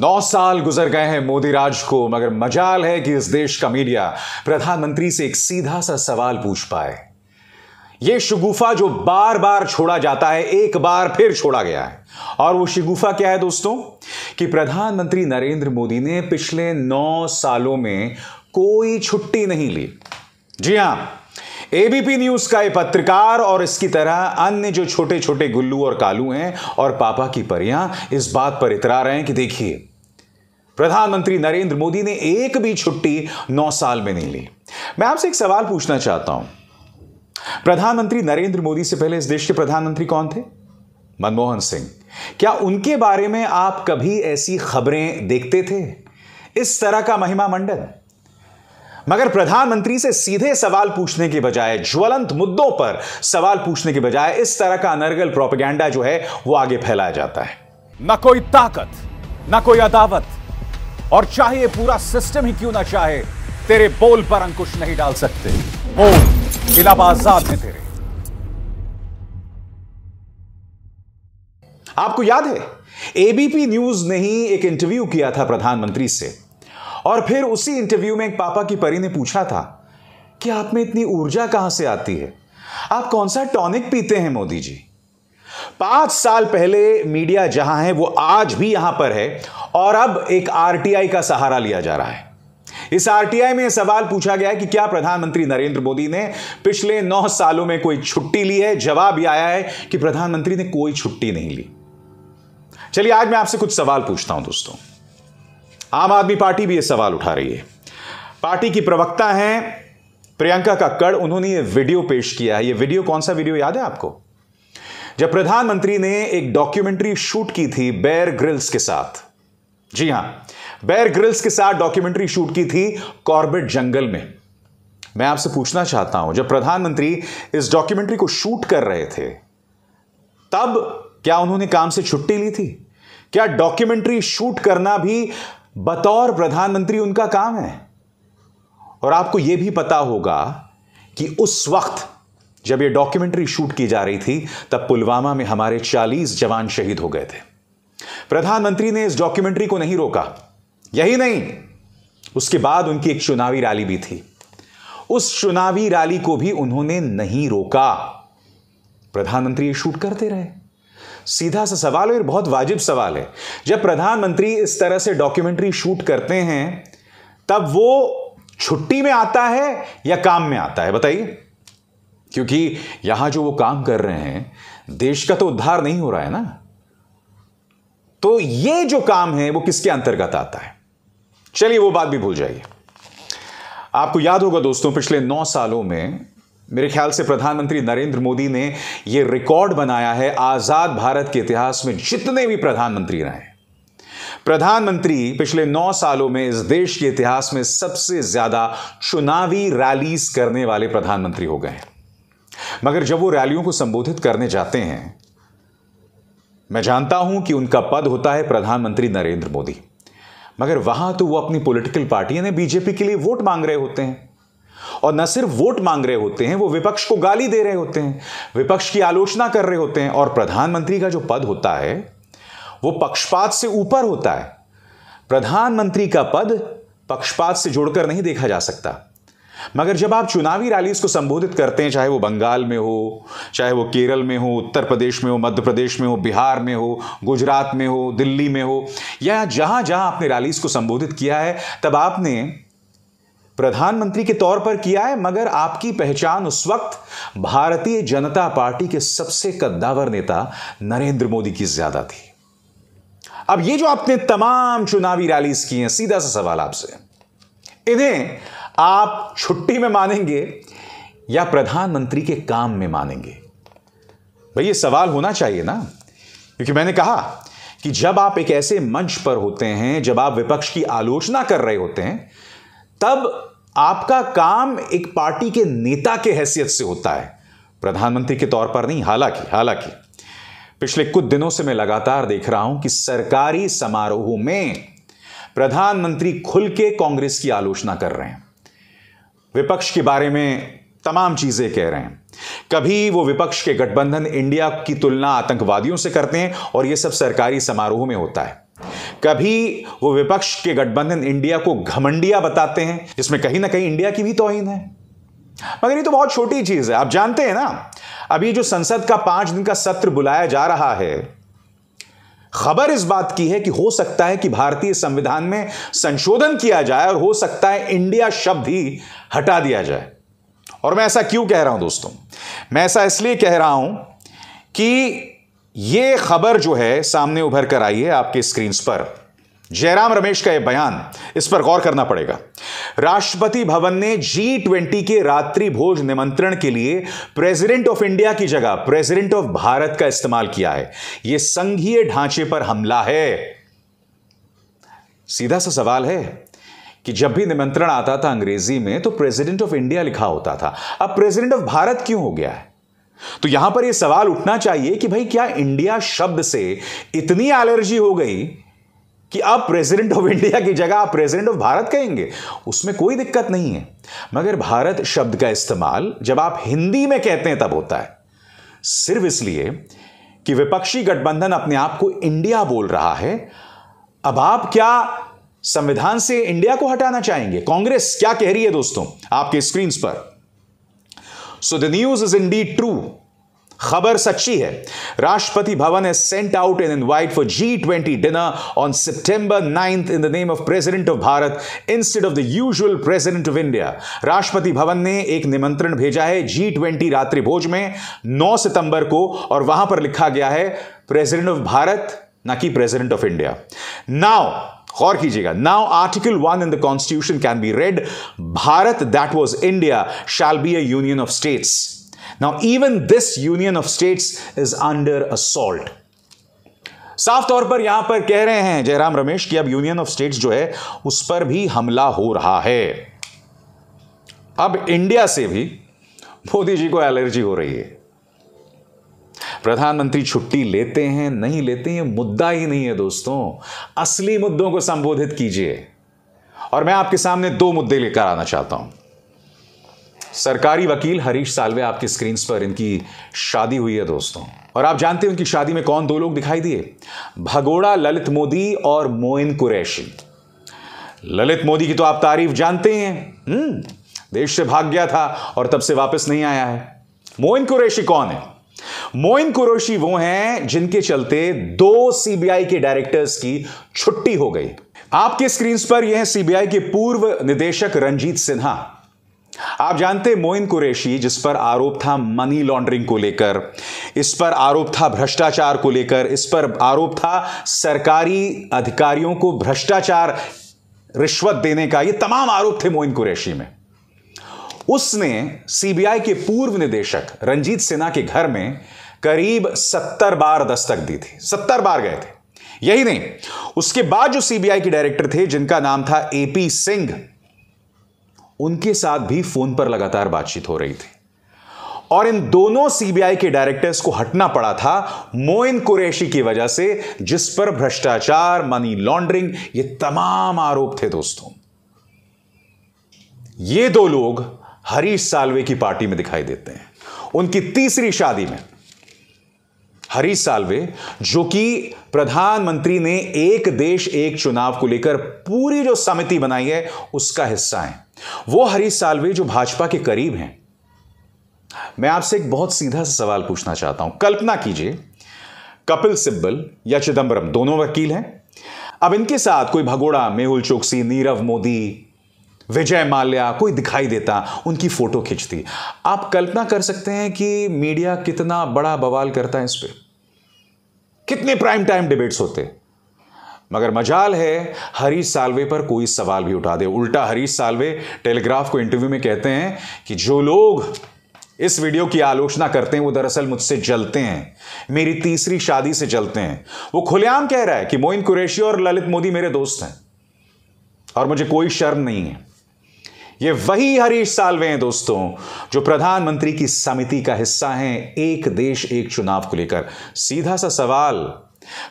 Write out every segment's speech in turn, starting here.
नौ साल गुजर गए हैं मोदी राज को मगर मजाल है कि इस देश का मीडिया प्रधानमंत्री से एक सीधा सा सवाल पूछ पाए यह शगुफा जो बार बार छोड़ा जाता है एक बार फिर छोड़ा गया है और वो शगुफा क्या है दोस्तों कि प्रधानमंत्री नरेंद्र मोदी ने पिछले नौ सालों में कोई छुट्टी नहीं ली जी हां एबीपी न्यूज का एक पत्रकार और इसकी तरह अन्य जो छोटे छोटे गुल्लू और कालू हैं और पापा की परियां इस बात पर इतरा रहे हैं कि देखिए प्रधानमंत्री नरेंद्र मोदी ने एक भी छुट्टी नौ साल में नहीं ली मैं आपसे एक सवाल पूछना चाहता हूं प्रधानमंत्री नरेंद्र मोदी से पहले इस देश के प्रधानमंत्री कौन थे मनमोहन सिंह क्या उनके बारे में आप कभी ऐसी खबरें देखते थे इस तरह का महिमा मंडन मगर प्रधानमंत्री से सीधे सवाल पूछने के बजाय ज्वलंत मुद्दों पर सवाल पूछने के बजाय इस तरह का अनर्गल प्रोपेगेंडा जो है वो आगे फैलाया जाता है ना कोई ताकत ना कोई अदावत और चाहे ये पूरा सिस्टम ही क्यों ना चाहे तेरे बोल पर अंकुश नहीं डाल सकते बोल इलाहाबाद है तेरे आपको याद है एबीपी न्यूज ने ही एक इंटरव्यू किया था प्रधानमंत्री से और फिर उसी इंटरव्यू में एक पापा की परी ने पूछा था कि आप में इतनी ऊर्जा कहां से आती है आप कौन सा टॉनिक पीते हैं मोदी जी पांच साल पहले मीडिया जहां है वो आज भी यहां पर है और अब एक आरटीआई का सहारा लिया जा रहा है इस आरटीआई में सवाल पूछा गया है कि क्या प्रधानमंत्री नरेंद्र मोदी ने पिछले नौ सालों में कोई छुट्टी ली है जवाब यह आया है कि प्रधानमंत्री ने कोई छुट्टी नहीं ली चलिए आज मैं आपसे कुछ सवाल पूछता हूं दोस्तों आम आदमी पार्टी भी यह सवाल उठा रही है पार्टी की प्रवक्ता हैं प्रियंका कक्कड़ उन्होंने ये वीडियो पेश किया है ये वीडियो कौन सा वीडियो याद है आपको जब प्रधानमंत्री ने एक डॉक्यूमेंट्री शूट की थी बैर ग्रिल्स के साथ जी हां बैर ग्रिल्स के साथ डॉक्यूमेंट्री शूट की थी कॉर्बेट जंगल में मैं आपसे पूछना चाहता हूं जब प्रधानमंत्री इस डॉक्यूमेंट्री को शूट कर रहे थे तब क्या उन्होंने काम से छुट्टी ली थी क्या डॉक्यूमेंट्री शूट करना भी बतौर प्रधानमंत्री उनका काम है और आपको यह भी पता होगा कि उस वक्त जब यह डॉक्यूमेंट्री शूट की जा रही थी तब पुलवामा में हमारे 40 जवान शहीद हो गए थे प्रधानमंत्री ने इस डॉक्यूमेंट्री को नहीं रोका यही नहीं उसके बाद उनकी एक चुनावी रैली भी थी उस चुनावी रैली को भी उन्होंने नहीं रोका प्रधानमंत्री शूट करते रहे सीधा सा सवाल और बहुत वाजिब सवाल है जब प्रधानमंत्री इस तरह से डॉक्यूमेंट्री शूट करते हैं तब वो छुट्टी में आता है या काम में आता है बताइए क्योंकि यहां जो वो काम कर रहे हैं देश का तो उद्धार नहीं हो रहा है ना तो ये जो काम है वो किसके अंतर्गत आता है चलिए वो बात भी भूल जाइए आपको याद होगा दोस्तों पिछले नौ सालों में मेरे ख्याल से प्रधानमंत्री नरेंद्र मोदी ने यह रिकॉर्ड बनाया है आजाद भारत के इतिहास में जितने भी प्रधानमंत्री रहे प्रधानमंत्री पिछले नौ सालों में इस देश के इतिहास में सबसे ज्यादा चुनावी रैलीस करने वाले प्रधानमंत्री हो गए हैं मगर जब वो रैलियों को संबोधित करने जाते हैं मैं जानता हूं कि उनका पद होता है प्रधानमंत्री नरेंद्र मोदी मगर वहां तो वो अपनी पॉलिटिकल पार्टी यानी बीजेपी के लिए वोट मांग रहे होते हैं और न सिर्फ वोट मांग रहे होते हैं वो विपक्ष को गाली दे रहे होते हैं विपक्ष की आलोचना कर रहे होते हैं और प्रधानमंत्री का जो पद होता है वो पक्षपात से ऊपर होता है प्रधानमंत्री का पद पक्षपात से जोड़कर नहीं देखा जा सकता मगर जब आप चुनावी रैलीज को संबोधित करते हैं चाहे वो बंगाल में हो चाहे वो केरल में हो उत्तर प्रदेश में हो मध्य प्रदेश में हो बिहार में हो गुजरात में हो दिल्ली में हो या जहां जहां आपने रैलीज को संबोधित किया है तब आपने प्रधानमंत्री के तौर पर किया है मगर आपकी पहचान उस वक्त भारतीय जनता पार्टी के सबसे कद्दावर नेता नरेंद्र मोदी की ज्यादा थी अब ये जो आपने तमाम चुनावी रैलीज की हैं सीधा सा सवाल आपसे इन्हें आप छुट्टी में मानेंगे या प्रधानमंत्री के काम में मानेंगे भाई ये सवाल होना चाहिए ना क्योंकि मैंने कहा कि जब आप एक ऐसे मंच पर होते हैं जब आप विपक्ष की आलोचना कर रहे होते हैं तब आपका काम एक पार्टी के नेता के हैसियत से होता है प्रधानमंत्री के तौर पर नहीं हालांकि हालांकि पिछले कुछ दिनों से मैं लगातार देख रहा हूं कि सरकारी समारोह में प्रधानमंत्री खुल के कांग्रेस की आलोचना कर रहे हैं विपक्ष के बारे में तमाम चीजें कह रहे हैं कभी वो विपक्ष के गठबंधन इंडिया की तुलना आतंकवादियों से करते हैं और ये सब सरकारी समारोह में होता है कभी वो विपक्ष के गठबंधन इंडिया को घमंडिया बताते हैं जिसमें कहीं ना कहीं इंडिया की भी तोहिन है मगर ये तो बहुत छोटी चीज है आप जानते हैं ना अभी जो संसद का पांच दिन का सत्र बुलाया जा रहा है खबर इस बात की है कि हो सकता है कि भारतीय संविधान में संशोधन किया जाए और हो सकता है इंडिया शब्द ही हटा दिया जाए और मैं ऐसा क्यों कह रहा हूं दोस्तों मैं ऐसा इसलिए कह रहा हूं कि यह खबर जो है सामने उभर कर आई है आपके स्क्रीन पर जयराम रमेश का यह बयान इस पर गौर करना पड़ेगा राष्ट्रपति भवन ने जी ट्वेंटी के रात्रि भोज निमंत्रण के लिए प्रेसिडेंट ऑफ इंडिया की जगह प्रेसिडेंट ऑफ भारत का इस्तेमाल किया है यह संघीय ढांचे पर हमला है सीधा सा सवाल है कि जब भी निमंत्रण आता था अंग्रेजी में तो प्रेसिडेंट ऑफ इंडिया लिखा होता था अब प्रेसिडेंट ऑफ भारत क्यों हो गया है तो यहां पर यह सवाल उठना चाहिए कि भाई क्या इंडिया शब्द से इतनी एलर्जी हो गई कि आप प्रेसिडेंट ऑफ इंडिया की जगह आप प्रेसिडेंट ऑफ भारत कहेंगे उसमें कोई दिक्कत नहीं है मगर भारत शब्द का इस्तेमाल जब आप हिंदी में कहते हैं तब होता है सिर्फ इसलिए कि विपक्षी गठबंधन अपने आप को इंडिया बोल रहा है अब आप क्या संविधान से इंडिया को हटाना चाहेंगे कांग्रेस क्या कह रही है दोस्तों आपके स्क्रीन पर so the news is in true खबर सच्ची है Rashtrapati Bhavan has sent out an invite for G twenty dinner on September ninth in the name of president of Bharat instead of the usual president of India Rashtrapati Bhavan ने एक निमंत्रण भेजा है G twenty रात्रि भोज में 9 सितंबर को और वहां पर लिखा गया है प्रेसिडेंट ऑफ भारत ना कि प्रेसिडेंट ऑफ इंडिया नाउ गौर कीजिएगा now article one in the constitution can be read Bharat that was India shall be a union of states Now, even this union of states is under assault. साफ तौर पर यहां पर कह रहे हैं जयराम रमेश कि अब यूनियन ऑफ स्टेट्स जो है उस पर भी हमला हो रहा है अब इंडिया से भी मोदी जी को एलर्जी हो रही है प्रधानमंत्री छुट्टी लेते हैं नहीं लेते हैं मुद्दा ही नहीं है दोस्तों असली मुद्दों को संबोधित कीजिए और मैं आपके सामने दो मुद्दे लेकर आना चाहता हूं सरकारी वकील हरीश सालवे आपकी स्क्रीन पर इनकी शादी हुई है दोस्तों और आप जानते हैं उनकी शादी में कौन दो लोग दिखाई दिए भगोड़ा ललित मोदी और मोइन कुरैशी ललित मोदी की तो आप तारीफ जानते हैं हम्म, देश से भाग गया था और तब से वापस नहीं आया है मोइन कुरैशी कौन है मोइन कुरैशी वो हैं जिनके चलते दो सीबीआई के डायरेक्टर्स की छुट्टी हो गई आपके स्क्रीन पर यह सीबीआई के पूर्व निदेशक रंजीत सिन्हा आप जानते मोइन कुरैशी जिस पर आरोप था मनी लॉन्ड्रिंग को लेकर इस पर आरोप था भ्रष्टाचार को लेकर इस पर आरोप था सरकारी अधिकारियों को भ्रष्टाचार रिश्वत देने का ये तमाम आरोप थे मोइन कुरैशी में उसने सीबीआई के पूर्व निदेशक रंजीत सिन्हा के घर में करीब सत्तर बार दस्तक दी थी सत्तर बार गए थे यही नहीं उसके बाद जो सीबीआई के डायरेक्टर थे जिनका नाम था एपी सिंह उनके साथ भी फोन पर लगातार बातचीत हो रही थी और इन दोनों सीबीआई के डायरेक्टर्स को हटना पड़ा था मोइन कुरैशी की वजह से जिस पर भ्रष्टाचार मनी लॉन्ड्रिंग ये तमाम आरोप थे दोस्तों ये दो लोग हरीश सालवे की पार्टी में दिखाई देते हैं उनकी तीसरी शादी में हरी सालवे जो कि प्रधानमंत्री ने एक देश एक चुनाव को लेकर पूरी जो समिति बनाई है उसका हिस्सा है वो हरी सालवे जो भाजपा के करीब हैं मैं आपसे एक बहुत सीधा सा सवाल पूछना चाहता हूं कल्पना कीजिए कपिल सिब्बल या चिदंबरम दोनों वकील हैं अब इनके साथ कोई भगोड़ा मेहुल चौकसी नीरव मोदी विजय माल्या कोई दिखाई देता उनकी फोटो खींचती आप कल्पना कर सकते हैं कि मीडिया कितना बड़ा बवाल करता है इस पर कितने प्राइम टाइम डिबेट्स होते मगर मजाल है हरीश सालवे पर कोई सवाल भी उठा दे उल्टा हरीश सालवे टेलीग्राफ को इंटरव्यू में कहते हैं कि जो लोग इस वीडियो की आलोचना करते हैं वो दरअसल मुझसे जलते हैं मेरी तीसरी शादी से जलते हैं वो खुलेआम कह रहा है कि मोइन कुरैशी और ललित मोदी मेरे दोस्त हैं और मुझे कोई शर्म नहीं है ये वही हरीश सालवे हैं दोस्तों जो प्रधानमंत्री की समिति का हिस्सा हैं एक देश एक चुनाव को लेकर सीधा सा सवाल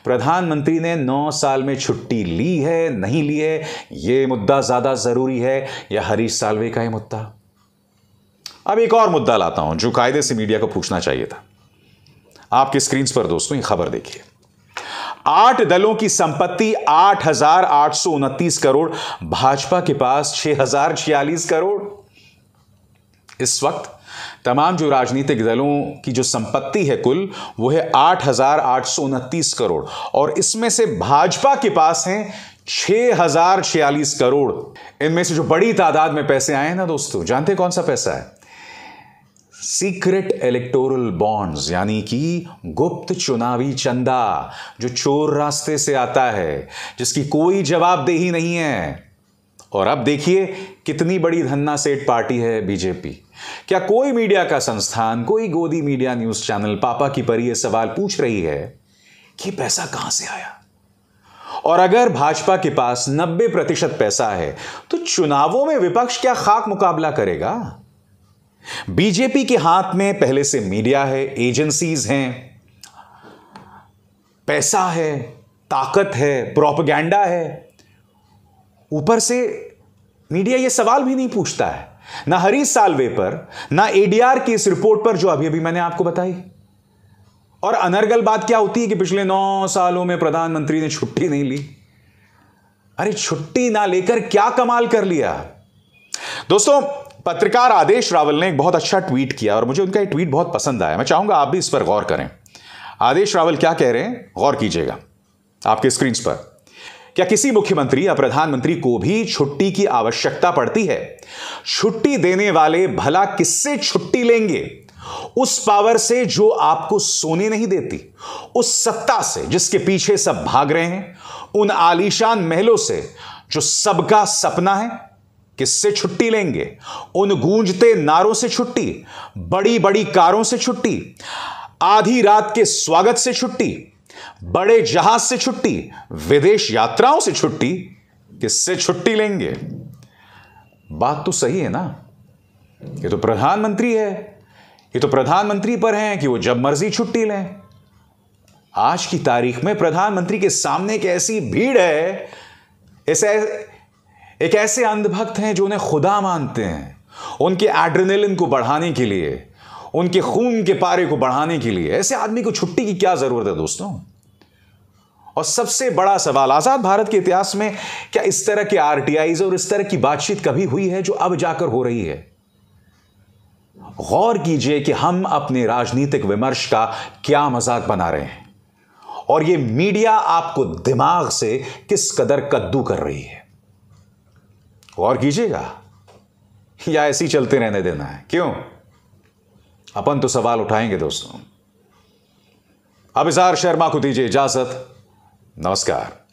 प्रधानमंत्री ने नौ साल में छुट्टी ली है नहीं ली है यह मुद्दा ज्यादा जरूरी है या हरीश सालवे का यह मुद्दा अब एक और मुद्दा लाता हूं जो कायदे से मीडिया को पूछना चाहिए था आपकी स्क्रीन पर दोस्तों ये खबर देखिए आठ दलों की संपत्ति आठ हजार आठ सौ उनतीस करोड़ भाजपा के पास छह हजार छियालीस करोड़ इस वक्त तमाम जो राजनीतिक दलों की जो संपत्ति है कुल वो है आठ हजार आठ सौ उनतीस करोड़ और इसमें से भाजपा के पास है छह हजार छियालीस करोड़ इनमें से जो बड़ी तादाद में पैसे आए हैं ना दोस्तों जानते कौन सा पैसा है सीक्रेट इलेक्टोरल बॉन्ड्स यानी कि गुप्त चुनावी चंदा जो चोर रास्ते से आता है जिसकी कोई जवाबदेही नहीं है और अब देखिए कितनी बड़ी धन्ना सेठ पार्टी है बीजेपी क्या कोई मीडिया का संस्थान कोई गोदी मीडिया न्यूज चैनल पापा की पर यह सवाल पूछ रही है कि पैसा कहां से आया और अगर भाजपा के पास 90 प्रतिशत पैसा है तो चुनावों में विपक्ष क्या खाक मुकाबला करेगा बीजेपी के हाथ में पहले से मीडिया है एजेंसीज हैं पैसा है ताकत है प्रोपगैंडा है ऊपर से मीडिया ये सवाल भी नहीं पूछता है ना हरीश सालवे पर ना एडीआर की इस रिपोर्ट पर जो अभी अभी मैंने आपको बताई और अनर्गल बात क्या होती है कि पिछले नौ सालों में प्रधानमंत्री ने छुट्टी नहीं ली अरे छुट्टी ना लेकर क्या कमाल कर लिया दोस्तों पत्रकार आदेश रावल ने एक बहुत अच्छा ट्वीट किया और मुझे उनका ये ट्वीट बहुत पसंद आया मैं चाहूंगा आप भी इस पर गौर करें आदेश रावल क्या कह रहे हैं गौर कीजिएगा आपके स्क्रीन पर क्या किसी मुख्यमंत्री या प्रधानमंत्री को भी छुट्टी की आवश्यकता पड़ती है छुट्टी देने वाले भला किससे छुट्टी लेंगे उस पावर से जो आपको सोने नहीं देती उस सत्ता से जिसके पीछे सब भाग रहे हैं उन आलीशान महलों से जो सबका सपना है किससे छुट्टी लेंगे उन गूंजते नारों से छुट्टी बड़ी बड़ी कारों से छुट्टी आधी रात के स्वागत से छुट्टी बड़े जहाज से छुट्टी विदेश यात्राओं से छुट्टी किससे छुट्टी लेंगे बात तो सही है ना ये तो प्रधानमंत्री है ये तो प्रधानमंत्री पर है कि वो जब मर्जी छुट्टी लें आज की तारीख में प्रधानमंत्री के सामने एक ऐसी भीड़ है ऐसे एक ऐसे अंधभक्त हैं जो उन्हें खुदा मानते हैं उनके एड्रेनलिन को बढ़ाने के लिए उनके खून के पारे को बढ़ाने के लिए ऐसे आदमी को छुट्टी की क्या जरूरत है दोस्तों और सबसे बड़ा सवाल आजाद भारत के इतिहास में क्या इस तरह के आरटीआईज और इस तरह की बातचीत कभी हुई है जो अब जाकर हो रही है गौर कीजिए कि हम अपने राजनीतिक विमर्श का क्या मजाक बना रहे हैं और यह मीडिया आपको दिमाग से किस कदर कद्दू कर रही है गौर कीजिएगा या ऐसे ही चलते रहने देना है क्यों अपन तो सवाल उठाएंगे दोस्तों अभिजार शर्मा को दीजिए इजाजत नमस्कार